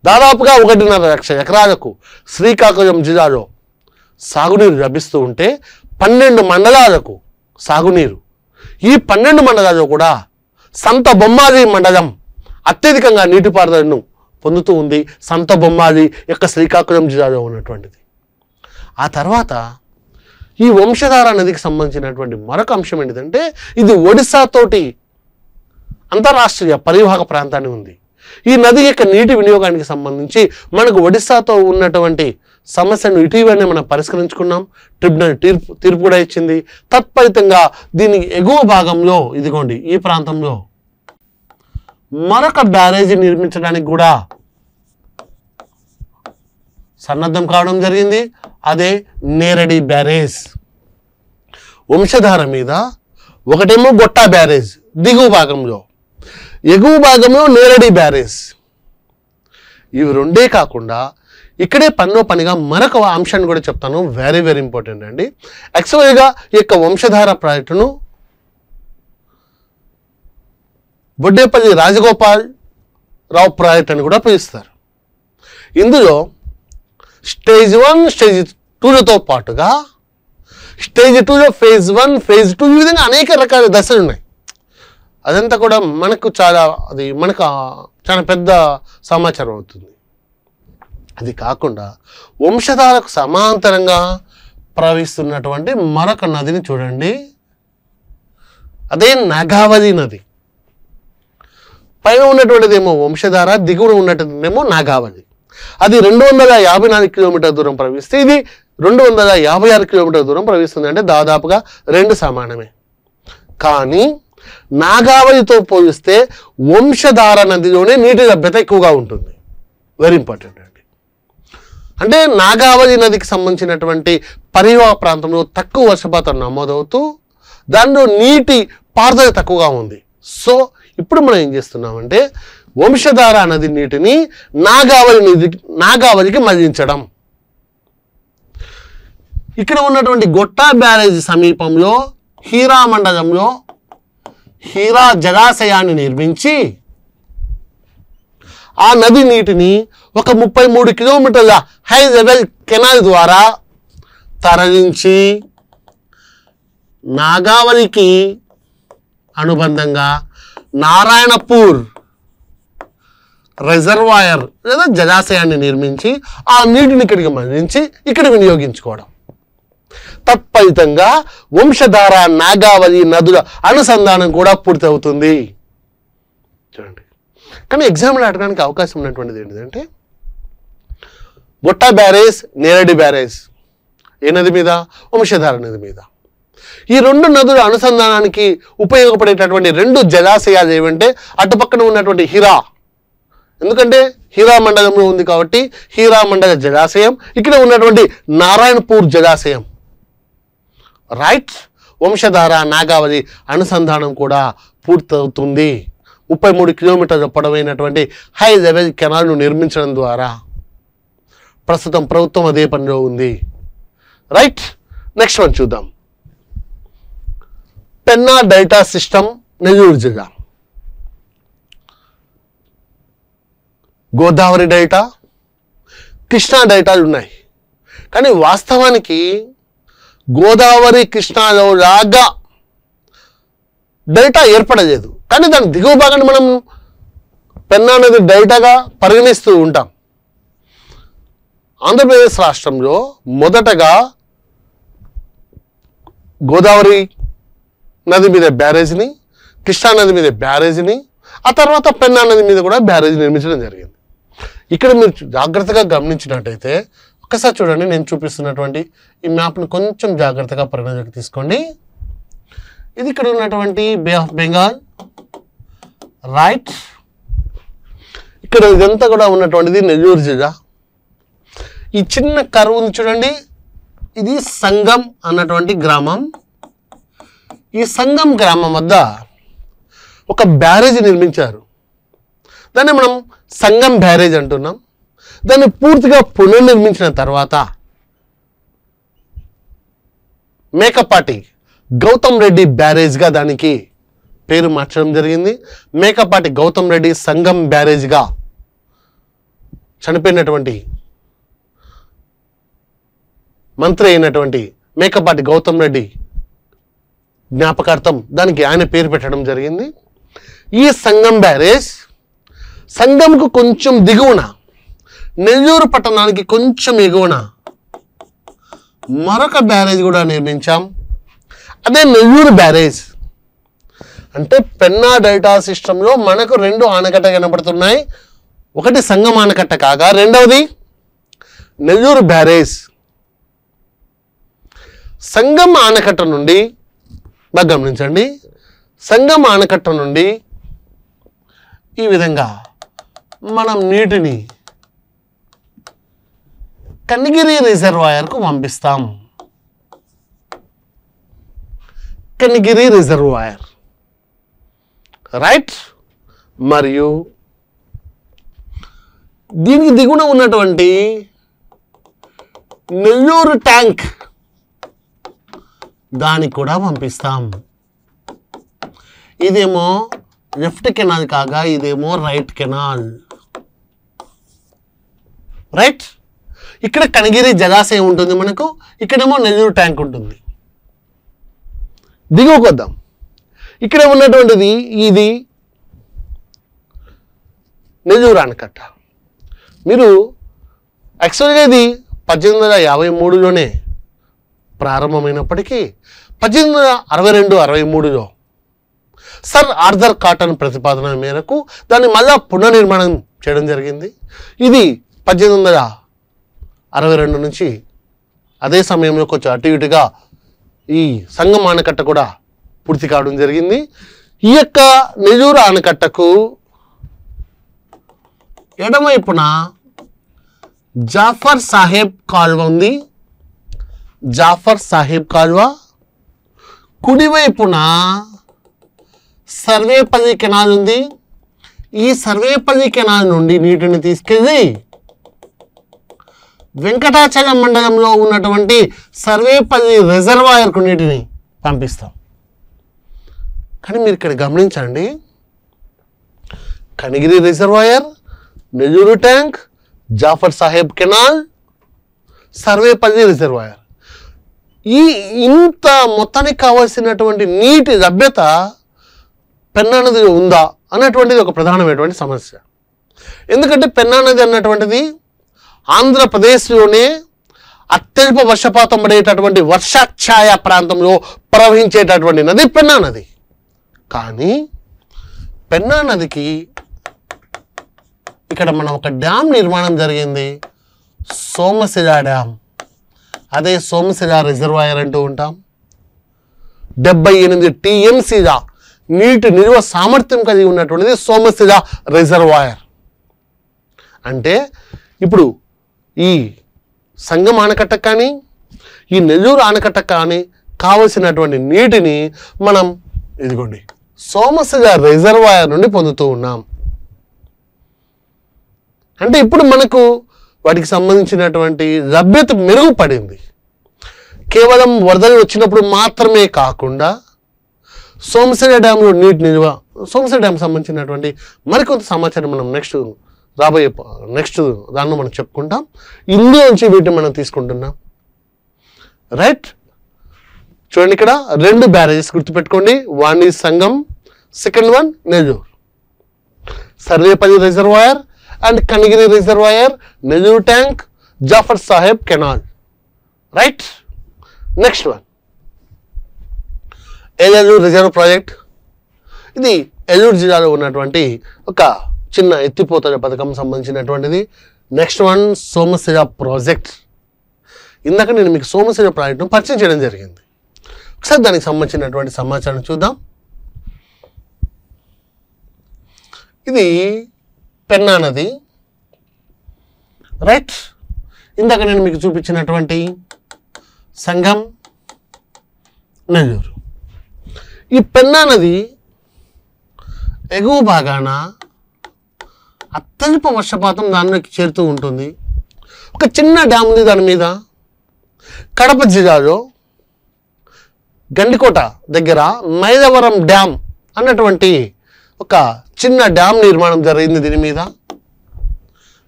దాదాపుగా ఒకటిన్నర లక్ష ఎకరాలకు శ్రీకాకుళం జిల్లాలో సాగునీరు లభిస్తూ ఉంటే పన్నెండు మండలాలకు సాగునీరు ఈ పన్నెండు మండలాల్లో కూడా సంత బొమ్మాది మండలం అత్యధికంగా నీటిపారుదలను పొందుతూ ఉంది సంత బొమ్మాది యొక్క శ్రీకాకుళం జిల్లాలో ఉన్నటువంటిది ఆ తర్వాత ఈ వంశధార నదికి సంబంధించినటువంటి మరొక అంశం ఏంటిదంటే ఇది ఒడిశాతోటి అంతరాష్ట్రీయ పరివాహక ప్రాంతాన్ని ఉంది ఈ నది యొక్క నీటి వినియోగానికి సంబంధించి మనకు ఒడిశాతో ఉన్నటువంటి సమస్యను ఇటీవలనే మనం పరిష్కరించుకున్నాం ట్రిబ్యునల్ తీర్పు తీర్పు కూడా ఇచ్చింది తత్ఫలితంగా దీని ఎగువ భాగంలో ఇదిగోండి ఈ ప్రాంతంలో మరొక బ్యారేజీ నిర్మించడానికి కూడా సన్నద్ధం కావడం జరిగింది అదే నేరడి బ్యారేజ్ వంశధార మీద ఒకటేమో గొట్టా బ్యారేజ్ దిగువ భాగంలో ఎగువ భాగంలో నేరడి బ్యారేజ్ ఇవి రెండే కాకుండా ఇక్కడే పనిలో పనిగా మరొక అంశాన్ని కూడా చెప్తాను వెరీ వెరీ ఇంపార్టెంట్ అండి యాక్చువల్గా ఈ యొక్క వంశధార ప్రాజెక్టును బొడ్డేపల్లి రాజగోపాల్ రావు ప్రాజెక్ట్ అని కూడా పిలుస్తారు ఇందులో స్టేజ్ వన్ స్టేజ్ టూలతో పాటుగా స్టేజ్ టూలో ఫేజ్ వన్ ఫేజ్ టూ ఈ విధంగా అనేక రకాల దశలు ఉన్నాయి అదంతా కూడా మనకు చాలా అది మనకు చాలా పెద్ద సమాచారం అవుతుంది అది కాకుండా వంశధారకు సమాంతరంగా ప్రవహిస్తున్నటువంటి మరొక నదిని చూడండి అదే నాగావళి నది పైన ఉన్నటువంటిదేమో వంశధార దిగువన ఉన్నటువంటిదేమో నాగావళి అది రెండు వందల యాభై నాలుగు కిలోమీటర్ల దూరం ప్రవహిస్తే ఇది రెండు వందల యాభై ఆరు కిలోమీటర్ల దూరం ప్రవహిస్తుంది అంటే దాదాపుగా రెండు సమానమే కానీ నాగావళితో పోలిస్తే వంశధార నదిలోనే నీటి లభ్యత ఎక్కువగా ఉంటుంది వెరీ ఇంపార్టెంట్ అండి అంటే నాగావళి నదికి సంబంధించినటువంటి పరివా ప్రాంతంలో తక్కువ వర్షపాతం నమోదవుతూ దానిలో నీటి పారుదల తక్కువగా ఉంది సో ఇప్పుడు మనం ఏం చేస్తున్నామంటే వంశధార నది నీటిని నాగావళి నది నాగావళికి మళ్లించడం ఇక్కడ ఉన్నటువంటి గొట్టా బ్యారేజ్ సమీపంలో హీరా మండలంలో హీరా జలాశయాన్ని నిర్మించి ఆ నది నీటిని ఒక ముప్పై మూడు కిలోమీటర్ల హై లెవెల్ కెనాల్ ద్వారా తరలించి నాగావళికి అనుబంధంగా నారాయణపూర్ రిజర్వాయర్ లేదా జలాశయాన్ని నిర్మించి ఆ నీటిని ఇక్కడికి మరించి ఇక్కడ వినియోగించుకోవడం తత్ఫలితంగా వంశధార నాగావళి నదుల అనుసంధానం కూడా పూర్తవుతుంది చూడండి కానీ ఎగ్జామ్లు అడగడానికి అవకాశం ఉన్నటువంటిది ఏంటంటే బుట్ట బ్యారేజ్ నేరడి బ్యారేజ్ ఏ నది మీద వంశధార నది మీద ఈ రెండు నదుల అనుసంధానానికి ఉపయోగపడేటటువంటి రెండు జలాశయాలు ఏవంటే అటుపక్కన ఉన్నటువంటి హిరా ఎందుకంటే హీరా మండలంలో ఉంది కాబట్టి హీరా మండల జలాశయం ఇక్కడ ఉన్నటువంటి నారాయణపూర్ జలాశయం రైట్ వంశధార నాగావళి అనుసంధానం కూడా పూర్తవుతుంది ముప్పై మూడు కిలోమీటర్ల పొడవైనటువంటి హై లెవెల్ కెనాల్ను నిర్మించడం ద్వారా ప్రస్తుతం ప్రభుత్వం అదే పనిలో ఉంది రైట్ నెక్స్ట్ వన్ చూద్దాం పెన్నా డెల్టా సిస్టమ్ నెల్లూరు జిల్లా గోదావరి డెల్టా కృష్ణా డెల్టాలు ఉన్నాయి కానీ వాస్తవానికి గోదావరి కృష్ణాలో లాగా డెల్టా ఏర్పడలేదు కానీ దాని దిగువ భాగాన్ని మనం పెన్నా నది డెల్టాగా పరిగణిస్తూ ఉంటాం ఆంధ్రప్రదేశ్ రాష్ట్రంలో మొదటగా గోదావరి నది మీద బ్యారేజ్ని కృష్ణా నది మీద బ్యారేజ్ని ఆ తర్వాత పెన్నా నది మీద కూడా బ్యారేజ్ నిర్మించడం జరిగింది ఇక్కడ మీరు జాగ్రత్తగా గమనించినట్టయితే ఒకసారి చూడండి నేను చూపిస్తున్నటువంటి ఈ మ్యాప్ను కొంచెం జాగ్రత్తగా పరిగణలోకి తీసుకోండి ఇది ఇక్కడ ఉన్నటువంటి బే ఆఫ్ బెంగాల్ రైట్ ఇక్కడ ఇదంతా కూడా ఉన్నటువంటిది నెల్లూరు జిల్లా ఈ చిన్న కరువు ఉంది చూడండి ఇది సంగం అన్నటువంటి గ్రామం ఈ సంగం గ్రామం వద్ద ఒక బ్యారేజ్ నిర్మించారు దాన్ని మనం సంగం బ్యారేజ్ అంటున్నాం దాన్ని పూర్తిగా పునర్నిర్మించిన తర్వాత మేకపాటి గౌతమ్ రెడ్డి బ్యారేజ్గా దానికి పేరు మార్చడం జరిగింది మేకపాటి గౌతమ్ రెడ్డి సంఘం బ్యారేజ్గా చనిపోయినటువంటి మంత్రి అయినటువంటి మేకపాటి గౌతమ్ రెడ్డి జ్ఞాపకార్థం దానికి ఆయన పేరు పెట్టడం జరిగింది ఈ సంఘం బ్యారేజ్ సంఘంకు కొంచెం దిగువన నెల్లూరు పట్టణానికి కొంచెం ఎగువన మరొక బ్యారేజ్ కూడా నిర్మించాం అదే నెల్లూరు బ్యారేజ్ అంటే పెన్నా డెల్టా సిస్టంలో మనకు రెండు ఆనకట్ట కనబడుతున్నాయి ఒకటి సంగం ఆనకట్ట కాగా రెండవది నెల్లూరు బ్యారేజ్ సంగం ఆనకట్ట నుండి బాగా గమనించండి సంగం ఆనకట్ట నుండి ఈ విధంగా మనం నీటిని కనిగిరి రిజర్వాయర్కు పంపిస్తాం కనిగిరి రిజర్వాయర్ రైట్ మరియు దీనికి దిగున ఉన్నటువంటి నెల్లూరు ట్యాంక్ దానికి కూడా పంపిస్తాం ఇదేమో లెఫ్ట్ కెనాల్ కాగా ఇదేమో రైట్ కెనాల్ రైట్ ఇక్కడ కనగిరి జలాశయం ఉంటుంది మనకు ఇక్కడేమో నెల్లూరు ట్యాంక్ ఉంటుంది దిగువకొద్దాం ఇక్కడ ఉన్నటువంటిది ఇది నెల్లూరు ఆనకట్ట మీరు యాక్చువల్గా ఇది పద్దెనిమిది వందల యాభై మూడులోనే ప్రారంభమైనప్పటికీ పద్దెనిమిది వందల అరవై రెండు అరవై మూడులో సర్ ఆర్థర్ కాటన్ ప్రతిపాదన మేరకు దాన్ని మళ్ళా పునర్నిర్మాణం చేయడం జరిగింది ఇది పద్దెనిమిది వందల అరవై రెండు నుంచి అదే సమయంలో కొంచెం అటు ఇటుగా ఈ సంగం ఆనకట్ట కూడా పూర్తి కావడం జరిగింది ఈ యొక్క నెల్లూరు ఆనకట్టకు ఎడమవైపున జాఫర్ సాహెబ్ కాల్వ ఉంది జాఫర్ సాహెబ్ కాల్వ కుడివైపున సర్వేపల్లి కెనాల్ ఉంది ఈ సర్వేపల్లి కెనాల్ నుండి నీటిని తీసుకెళ్ళి వెంకటాచలం మండలంలో ఉన్నటువంటి సర్వేపల్లి రిజర్వాయర్కు నీటిని పంపిస్తాం కానీ మీరు ఇక్కడ గమనించండి Kanigiri reservoir Nellore tank Jafar Sahib canal Sarvepalli reservoir ఈ ఇంత మొత్తానికి కావాల్సినటువంటి నీటి లభ్యత పెన్నానది ఉందా అనేటువంటిది ఒక ప్రధానమైనటువంటి సమస్య ఎందుకంటే పెన్నానది అన్నటువంటిది ఆంధ్రప్రదేశ్లోనే అత్యల్ప వర్షపాతం పడేటటువంటి వర్షఛాయ ప్రాంతంలో ప్రవహించేటటువంటి నది పెన్నా నది కానీ పెన్నా నదికి ఇక్కడ మనం ఒక డ్యామ్ నిర్మాణం జరిగింది సోమశిల డ్యామ్ అదే సోమశిల రిజర్వాయర్ అంటూ ఉంటాం డెబ్బై ఎనిమిది టీఎంసీల నీటి నిల్వ సామర్థ్యం కలిగి ఉన్నటువంటిది సోమశిల రిజర్వాయర్ అంటే ఇప్పుడు ఈ సంగం ఆనకట్ట కానీ ఈ నెల్లూరు ఆనకట్ట కానీ కావలసినటువంటి నీటిని మనం ఇదిగోండి సోమసగా రిజర్వాయర్ నుండి పొందుతూ ఉన్నాం అంటే ఇప్పుడు మనకు వాటికి సంబంధించినటువంటి లభ్యత మెరుగుపడింది కేవలం వరదలు వచ్చినప్పుడు మాత్రమే కాకుండా సోమసేన డ్యాంలో నీటి నిల్వ సోమసేన డ్యాం సంబంధించినటువంటి మరికొంత సమాచారం మనం నెక్స్ట్ రాబోయే నెక్స్ట్ దాన్ని మనం చెప్పుకుంటాం ఇందులో నుంచి వీటిని మనం తీసుకుంటున్నాం రైట్ చూడండి ఇక్కడ రెండు బ్యారేజెస్ గుర్తుపెట్టుకోండి one is Sangam second one Nellore Sarvepalli reservoir and Kanigiri reservoir Nellore tank Jafar Sahib canal right next one Eluru reserve project ఇది ఏలూరు జిల్లాలో ఉన్నటువంటి ఒక చిన్న ఎత్తిపోతున్న పథకం సంబంధించినటువంటిది నెక్స్ట్ వన్ సోమశిల ప్రాజెక్ట్ ఇందాక నేను మీకు సోమశిల ప్రాజెక్టును పరిచయం చేయడం జరిగింది ఒకసారి దానికి సంబంధించినటువంటి సమాచారం చూద్దాం ఇది పెన్నా నది రైట్ ఇందాక నేను మీకు చూపించినటువంటి సంఘం నెల్లూరు ఈ పెన్నా నది ఎగువ భాగాన అత్యల్ప వర్షపాతం దానిలోకి చేరుతూ ఉంటుంది ఒక చిన్న డ్యామ్ ఉంది దాని మీద కడప జిల్లాలో గండికోట దగ్గర మైదవరం డ్యామ్ అన్నటువంటి ఒక చిన్న డ్యామ్ నిర్మాణం జరిగింది దీని మీద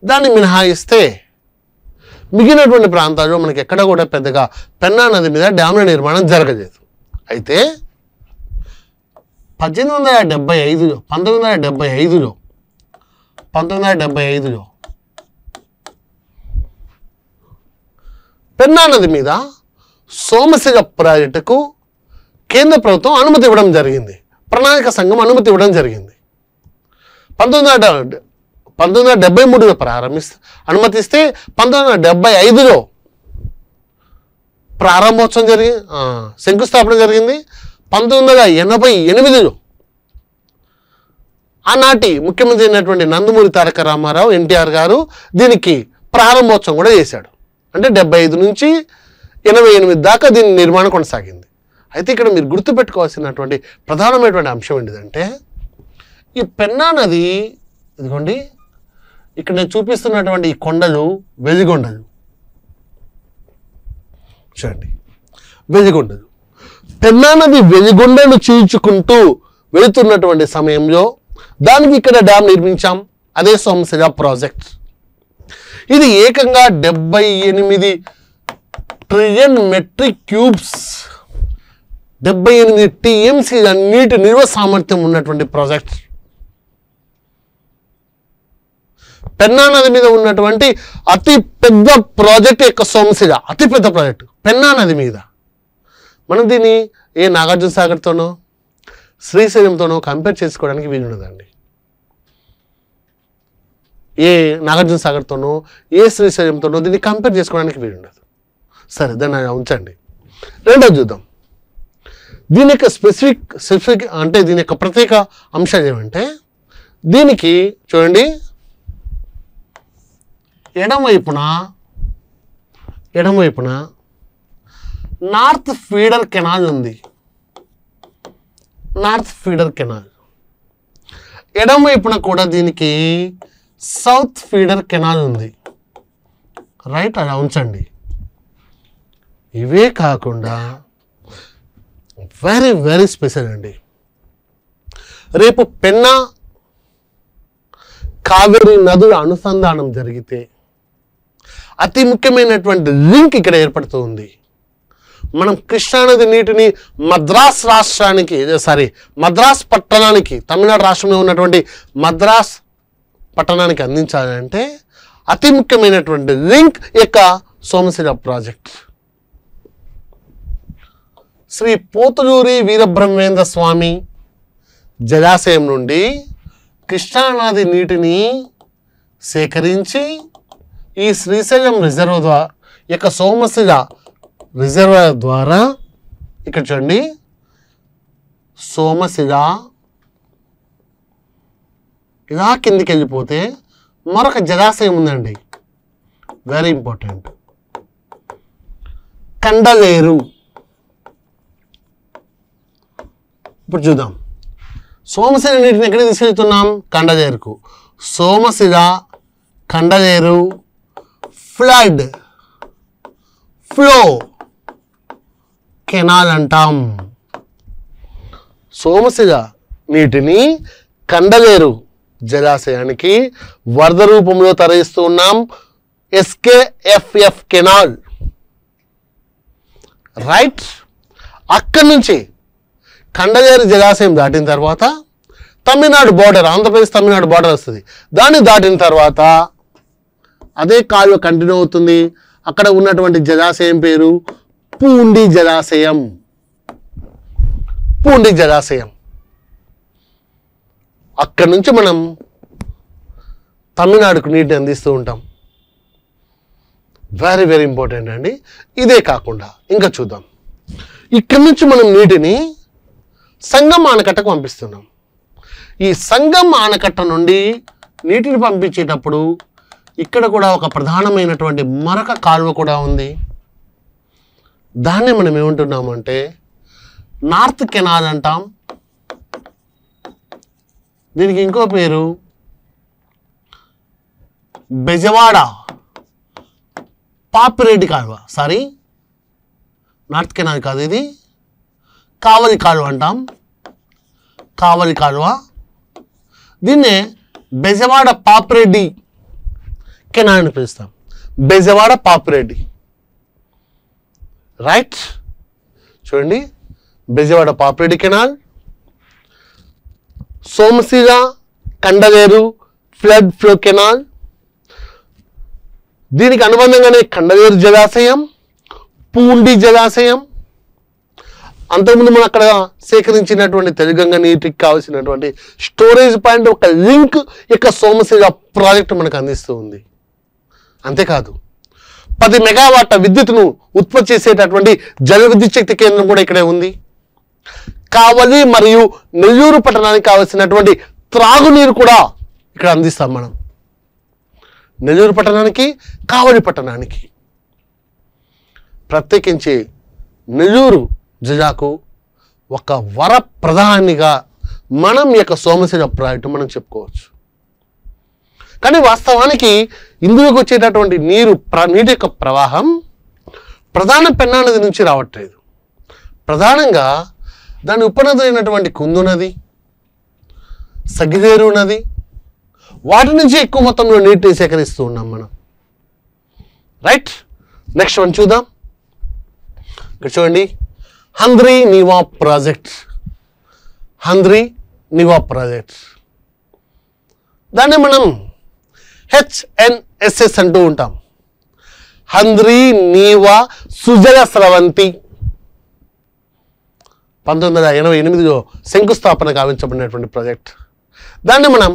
దాన్ని మినహాయిస్తే మిగిలినటువంటి ప్రాంతాల్లో మనకి ఎక్కడ కూడా పెద్దగా పెన్నా నది మీద డ్యాముల నిర్మాణం జరగలేదు అయితే పద్దెనిమిది వందల డెబ్బై ఐదులో పంతొమ్మిది వందల డెబ్బై ఐదులో పంతొమ్మిది వందల డెబ్బై ఐదులో పెన్నా నది మీద సోమశిగ ప్రాజెక్టుకు కేంద్ర ప్రభుత్వం అనుమతి ఇవ్వడం జరిగింది ప్రణాళిక సంఘం అనుమతి ఇవ్వడం జరిగింది పంతొమ్మిది వందల పంతొమ్మిది వందల డెబ్బై మూడులో ప్రారంభిస్తే అనుమతిస్తే పంతొమ్మిది వందల డెబ్బై ఐదులో ప్రారంభోత్సవం జరిగి శంకుస్థాపన జరిగింది పంతొమ్మిది వందల ఎనభై ఎనిమిదిలో ఆనాటి ముఖ్యమంత్రి అయినటువంటి నందమూరి తారక రామారావు ఎన్టీఆర్ గారు దీనికి ప్రారంభోత్సవం కూడా చేశాడు అంటే డెబ్బై ఐదు నుంచి ఎనభై ఎనిమిది దాకా దీని నిర్మాణం కొనసాగింది అయితే ఇక్కడ మీరు గుర్తుపెట్టుకోవాల్సినటువంటి ప్రధానమైనటువంటి అంశం ఏంటిదంటే ఈ పెన్నా నది ఇదిగోండి ఇక్కడ నేను చూపిస్తున్నటువంటి ఈ కొండలు వెలిగొండలు చూడండి వెలిగొండలు పెన్నా నది వెలిగొండలు చీల్చుకుంటూ వెళుతున్నటువంటి సమయంలో దానికి ఇక్కడ డ్యామ్ నిర్మించాం అదే సోమశిల ప్రాజెక్ట్ ఇది ఏకంగా డెబ్బై ఎనిమిది ట్రిలియన్ మెట్రిక్ క్యూబ్స్ డెబ్బై ఎనిమిది టీఎంసీ నీటి నిల్వ సామర్థ్యం ఉన్నటువంటి ప్రాజెక్ట్ పెన్నా నది మీద ఉన్నటువంటి అతి పెద్ద ప్రాజెక్ట్ యొక్క సోమశిల అతి పెద్ద ప్రాజెక్ట్ పెన్నా నది మీద మనం దీన్ని ఏ నాగార్జున సాగర్తోనో శ్రీశైలంతోనో కంపేర్ చేసుకోవడానికి వీలుండదండి ఏ నాగార్జున సాగర్తోనో ఏ శ్రీశైలంతోనో దీన్ని కంపేర్ చేసుకోవడానికి వీలుండదు సరే దాన్ని ఉంచండి రెండోది చూద్దాం దీని యొక్క స్పెసిఫిక్ స్పెసిఫిక్ అంటే దీని యొక్క ప్రత్యేక అంశాలు ఏమంటే దీనికి చూడండి ఎడమవైపున ఎడమవైపున నార్త్ ఫీడర్ కెనాల్ ఉంది నార్త్ ఫీడర్ కెనాల్ ఎడం వైపున కూడా దీనికి సౌత్ ఫీడర్ కెనాల్ ఉంది రైట్ అలా ఉంచండి ఇవే కాకుండా వెరీ వెరీ స్పెషల్ అండి రేపు పెన్నా కావేరి నదుల అనుసంధానం జరిగితే అతి ముఖ్యమైనటువంటి లింక్ ఇక్కడ ఏర్పడుతుంది మనం కృష్ణానది నీటిని మద్రాస్ రాష్ట్రానికి సారీ మద్రాస్ పట్టణానికి తమిళనాడు రాష్ట్రంలో ఉన్నటువంటి మద్రాస్ పట్టణానికి అందించాలంటే అతి ముఖ్యమైనటువంటి లింక్ యొక్క సోమశిల ప్రాజెక్ట్ శ్రీ పోతులూరి వీరబ్రహ్మేంద్ర స్వామి జలాశయం నుండి కృష్ణానది నీటిని సేకరించి ఈ శ్రీశైలం రిజర్వ్ యొక్క సోమశిల రిజర్వాయర్ ద్వారా ఇక్కడ చూడండి సోమశిల ఇలా కిందికి వెళ్ళిపోతే మరొక జలాశయం ఉందండి వెరీ ఇంపార్టెంట్ కండలేరు ఇప్పుడు చూద్దాం సోమశిల నీటిని ఎక్కడ తీసుకెళ్తున్నాం కండలేరుకు Somasila Kandaleru flood flow canal అంటాం సోమశిల నీటిని కండలేరు జలాశయానికి వరద రూపంలో తరలిస్తూ ఉన్నాం ఎస్కేఎఫ్ఎఫ్ కెనాల్ రైట్ అక్కడి నుంచి కండలేరు జలాశయం దాటిన తర్వాత తమిళనాడు బార్డర్ ఆంధ్రప్రదేశ్ తమిళనాడు బార్డర్ వస్తుంది దాన్ని దాటిన తర్వాత అదే కాలువ కంటిన్యూ అవుతుంది అక్కడ ఉన్నటువంటి జలాశయం పేరు పూండి జలాశయం పూండి జలాశయం అక్కడి నుంచి మనం తమిళనాడుకు నీటిని అందిస్తూ ఉంటాం వెరీ వెరీ ఇంపార్టెంట్ అండి ఇదే కాకుండా ఇంకా చూద్దాం ఇక్కడి నుంచి మనం నీటిని సంగం ఆనకట్టకు పంపిస్తున్నాం ఈ సంగం ఆనకట్ట నుండి నీటిని పంపించేటప్పుడు ఇక్కడ కూడా ఒక ప్రధానమైనటువంటి మరొక కాలువ కూడా ఉంది దాన్ని మనం ఏమంటున్నామంటే నార్త్ కెనాల్ అంటాం దీనికి ఇంకో పేరు బెజవాడ పాపిరెడ్డి కాలువ సారీ నార్త్ కెనాల్ కాదు ఇది కావలి కాలువ అంటాం కావలి కాలువ దీన్నే బెజవాడ పాపిరెడ్డి కెనాల్ అని పిలుస్తాం బెజవాడ పాపిరెడ్డి రైట్ చూడండి Bezawada Papireddy canal Somasila Kandaleru flood flow canal దీనికి అనుబంధంగానే కండవేరు జలాశయం పూండి జలాశయం అంతకుముందు మనం అక్కడ సేకరించినటువంటి తెలుగంగ నీటికి కావాల్సినటువంటి స్టోరేజ్ పాయింట్ ఒక లింక్ యొక్క సోమశిల ప్రాజెక్ట్ మనకు అందిస్తూ ఉంది అంతేకాదు పది మెగావాట్ల విద్యుత్ను ఉత్పత్తి చేసేటటువంటి జల విద్యుత్ శక్తి కేంద్రం కూడా ఇక్కడే ఉంది కావలి మరియు నెల్లూరు పట్టణానికి కావలసినటువంటి త్రాగునీరు కూడా ఇక్కడ అందిస్తాం మనం నెల్లూరు పట్టణానికి కావలి పట్టణానికి ప్రత్యేకించి నెల్లూరు జిల్లాకు ఒక వరప్రధానిగా మనం యొక్క సోమశిల ప్రాజెక్టు మనం చెప్పుకోవచ్చు కానీ వాస్తవానికి ఇందులోకి వచ్చేటటువంటి నీరు ప్ర నీటి యొక్క ప్రవాహం ప్రధాన పెన్నా నది నుంచి రావట్లేదు ప్రధానంగా దాని ఉపనది అయినటువంటి కుందు నది సగ్గిదేరు నది వాటి నుంచి ఎక్కువ మొత్తంలో నీటిని సేకరిస్తూ ఉన్నాం మనం రైట్ నెక్స్ట్ వన్ చూద్దాం ఇక్కడ చూడండి హంద్రీ నీవా ప్రాజెక్ట్ హంద్రీ నివా ప్రాజెక్ట్ దాన్ని మనం హెచ్ఎన్ఎస్ఎస్ అంటూ ఉంటాం హంద్రీ నీవా సుజల స్రవంతి పంతొమ్మిది వందల ఎనభై ఎనిమిదిలో శంకుస్థాపన గావించబడినటువంటి ప్రాజెక్ట్ దాన్ని మనం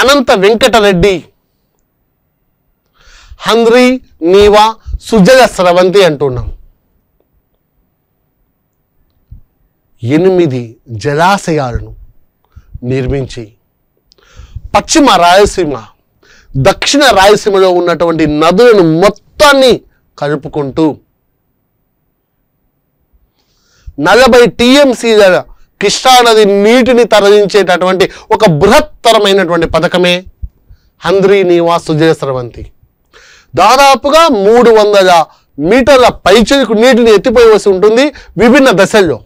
అనంత వెంకటరెడ్డి హంద్రీ నీవా సుజల స్రవంతి అంటున్నాం ఎనిమిది జలాశయాలను నిర్మించి పశ్చిమ రాయలసీమ దక్షిణ రాయలసీమలో ఉన్నటువంటి నదులను మొత్తాన్ని కలుపుకుంటూ నలభై టీఎంసీల కృష్ణానది నది నీటిని తరలించేటటువంటి ఒక బృహత్తరమైనటువంటి పథకమే హంద్రీ నివాస్ సుజయస్రవంతి దాదాపుగా మూడు వందల మీటర్ల పైచరికు నీటిని ఎత్తిపోయవలసి ఉంటుంది విభిన్న దశల్లో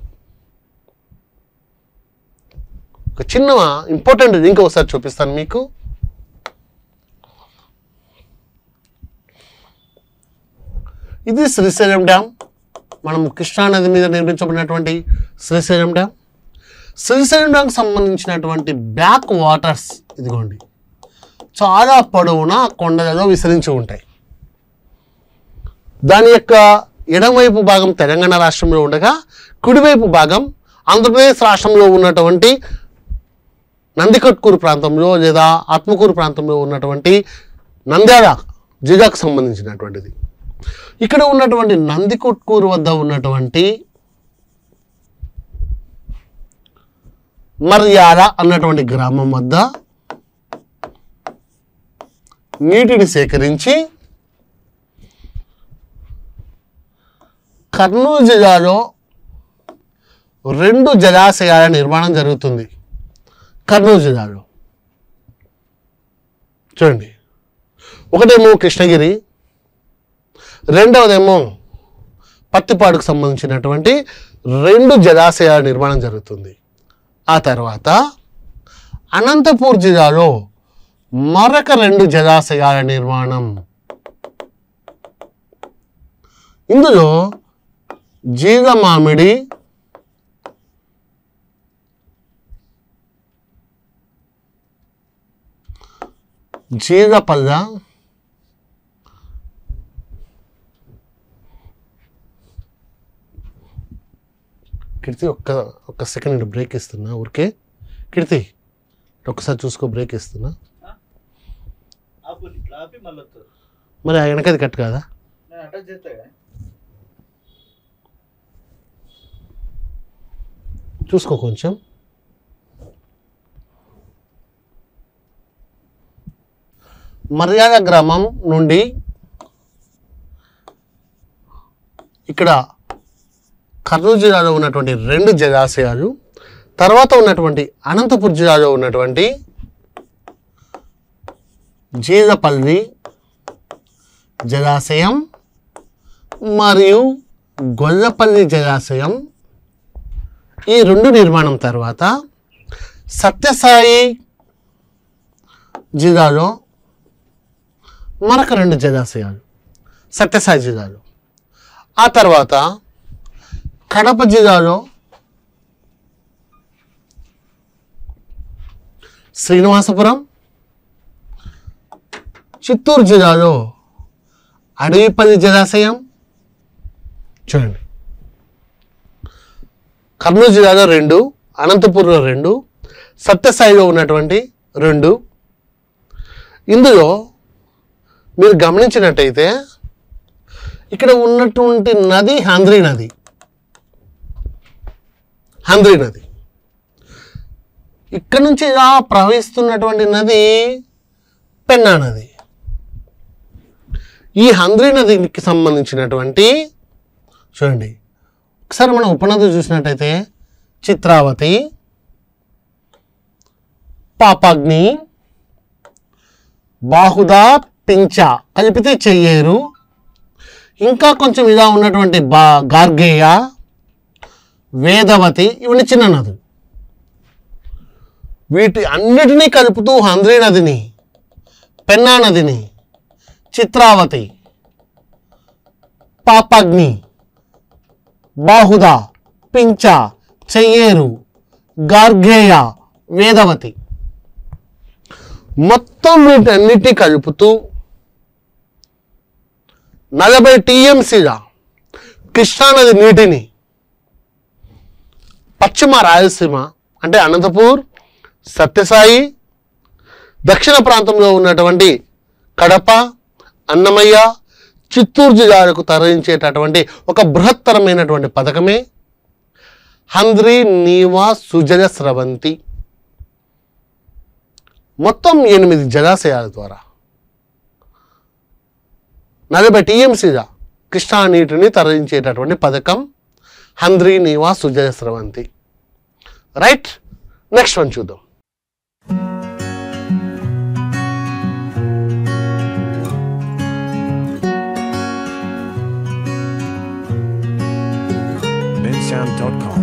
ఒక చిన్న ఇంపార్టెంట్ లింక్ ఒకసారి చూపిస్తాను మీకు ఇది శ్రీశైలం డ్యామ్ మనం కృష్ణానది మీద నిర్మించబడినటువంటి శ్రీశైలం డ్యామ్ శ్రీశైలం డ్యామ్కి సంబంధించినటువంటి బ్యాక్ వాటర్స్ ఇదిగోండి చాలా పొడవున కొండలలో విస్తరించి ఉంటాయి దాని యొక్క ఎడమవైపు భాగం తెలంగాణ రాష్ట్రంలో ఉండగా కుడివైపు భాగం ఆంధ్రప్రదేశ్ రాష్ట్రంలో ఉన్నటువంటి నందికట్కూరు ప్రాంతంలో లేదా ఆత్మకూరు ప్రాంతంలో ఉన్నటువంటి నంద్యాల జిల్లాకు సంబంధించినటువంటిది ఇక్కడ ఉన్నటువంటి నందికొట్కూరు వద్ద ఉన్నటువంటి మర్యాల అన్నటువంటి గ్రామం వద్ద నీటిని సేకరించి కర్నూలు జిల్లాలో రెండు జలాశయాల నిర్మాణం జరుగుతుంది కర్నూలు జిల్లాలో చూడండి ఒకటేమో కృష్ణగిరి రెండవదేమో పత్తిపాడుకు సంబంధించినటువంటి రెండు జలాశయాల నిర్మాణం జరుగుతుంది ఆ తర్వాత అనంతపూర్ జిల్లాలో మరొక రెండు జలాశయాల నిర్మాణం ఇందులో జీవ మామిడి జీవ పల్ల కీర్తి ఒక్క ఒక్క సెకండ్ బ్రేక్ ఇస్తున్నా ఊరికే కీర్తి ఒక్కసారి చూసుకో బ్రేక్ ఇస్తున్నా మరి ఆ వెనకది కట్ కాదా చూసుకో కొంచెం మర్యాద గ్రామం నుండి ఇక్కడ కర్నూలు జిల్లాలో ఉన్నటువంటి రెండు జలాశయాలు తర్వాత ఉన్నటువంటి అనంతపురం జిల్లాలో ఉన్నటువంటి జీలపల్లి జలాశయం మరియు గొల్లపల్లి జలాశయం ఈ రెండు నిర్మాణం తర్వాత సత్యసాయి జిల్లాలో మరొక రెండు జలాశయాలు సత్యసాయి జిల్లాలో ఆ తర్వాత కడప జిల్లాలో శ్రీనివాసపురం చిత్తూరు జిల్లాలో అడవిపల్లి జలాశయం చూడండి కర్నూలు జిల్లాలో రెండు అనంతపూర్లో రెండు సత్యసాయిలో ఉన్నటువంటి రెండు ఇందులో మీరు గమనించినట్టయితే ఇక్కడ ఉన్నటువంటి నది ఆంధ్రీ నది హంద్రీ నది ఇక్కడ నుంచి ఇలా ప్రవహిస్తున్నటువంటి నది పెన్నా నది ఈ హంద్రీ నదికి సంబంధించినటువంటి చూడండి ఒకసారి మనం ఉపనది చూసినట్టయితే చిత్రావతి పాపాగ్ని బాహుదా పించ కలిపితే చెయ్యేరు ఇంకా కొంచెం ఇలా ఉన్నటువంటి బా గార్గేయ వేదవతి ఇవన్నీ చిన్న నదులు వీటి అన్నిటినీ కలుపుతూ హంద్రీ నదిని పెన్నా నదిని చిత్రావతి పాపగ్ని బాహుదా పింఛ చెయ్యేరు గార్ఘేయ వేదవతి మొత్తం వీటన్నిటి కలుపుతూ నలభై టీఎంసీల కృష్ణానది నీటిని పశ్చిమ రాయలసీమ అంటే అనంతపూర్ సత్యసాయి దక్షిణ ప్రాంతంలో ఉన్నటువంటి కడప అన్నమయ్య చిత్తూరు జిల్లాలకు తరలించేటటువంటి ఒక బృహత్తరమైనటువంటి పథకమే హంద్రి నీవా సుజల స్రవంతి మొత్తం ఎనిమిది జలాశయాల ద్వారా నలభై టీఎంసీగా కృష్ణా నీటిని తరలించేటటువంటి పథకం Handri Neeva Sujala Sravanthi right next one चूद Sound.com